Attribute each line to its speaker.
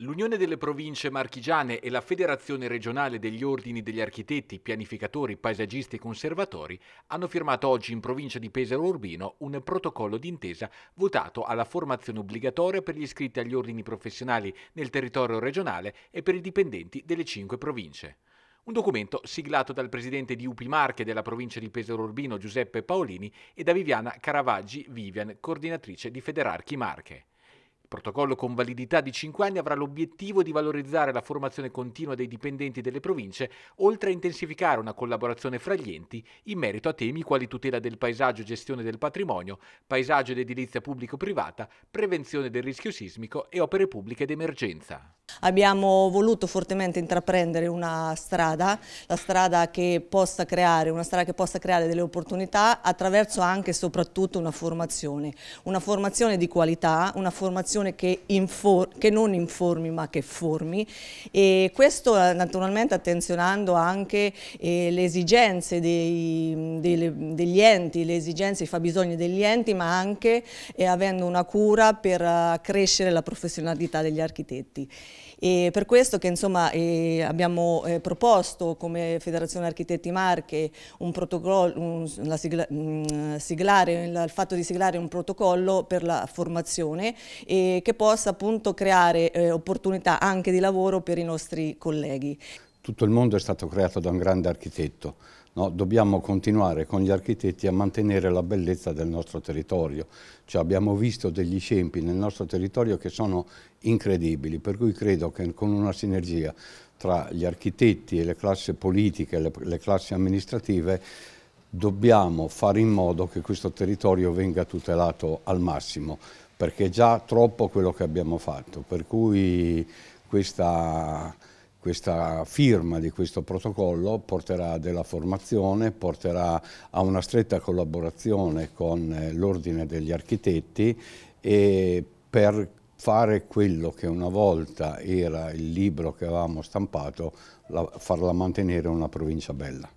Speaker 1: L'Unione delle Province Marchigiane e la Federazione Regionale degli Ordini degli Architetti, Pianificatori, Paesaggisti e Conservatori hanno firmato oggi in provincia di Pesaro Urbino un protocollo d'intesa votato alla formazione obbligatoria per gli iscritti agli ordini professionali nel territorio regionale e per i dipendenti delle cinque province. Un documento siglato dal presidente di UPI Marche della provincia di Pesaro Urbino Giuseppe Paolini e da Viviana Caravaggi Vivian, coordinatrice di Federarchi Marche. Il protocollo con validità di 5 anni avrà l'obiettivo di valorizzare la formazione continua dei dipendenti delle province, oltre a intensificare una collaborazione fra gli enti in merito a temi quali tutela del paesaggio e gestione del patrimonio, paesaggio ed edilizia pubblico-privata, prevenzione del rischio sismico e opere pubbliche d'emergenza.
Speaker 2: Abbiamo voluto fortemente intraprendere una strada, la strada che possa creare, una strada che possa creare delle opportunità attraverso anche e soprattutto una formazione, una formazione di qualità, una formazione un'educazione che, che, non informi ma che formi e questo eh, naturalmente attenzionando anche eh, le esigenze dei, dei, degli enti, le esigenze, i fabbisogni degli enti ma anche eh, avendo una cura per uh, eh, crescere la professionalità degli architetti. E per questo che insomma, eh, abbiamo eh, proposto come Federazione Architetti Marche un un, la sigla, mh, mm, siglare, il, il fatto di siglare un protocollo per la formazione che possa appunto creare eh, opportunità anche di lavoro per i nostri colleghi.
Speaker 3: Tutto il mondo è stato creato da un grande architetto, No, dobbiamo continuare con gli architetti a mantenere la bellezza del nostro territorio. Cioè abbiamo visto degli scempi nel nostro territorio che sono incredibili, per cui credo che con una sinergia tra gli architetti e le classi politiche, le, le classi amministrative, dobbiamo fare in modo che questo territorio venga tutelato al massimo perché è già troppo quello che abbiamo fatto, per cui questa, questa firma di questo protocollo porterà della formazione, porterà a una stretta collaborazione con eh, l'Ordine degli Architetti e per fare quello che una volta era il libro che avevamo stampato, la, farla mantenere una provincia bella.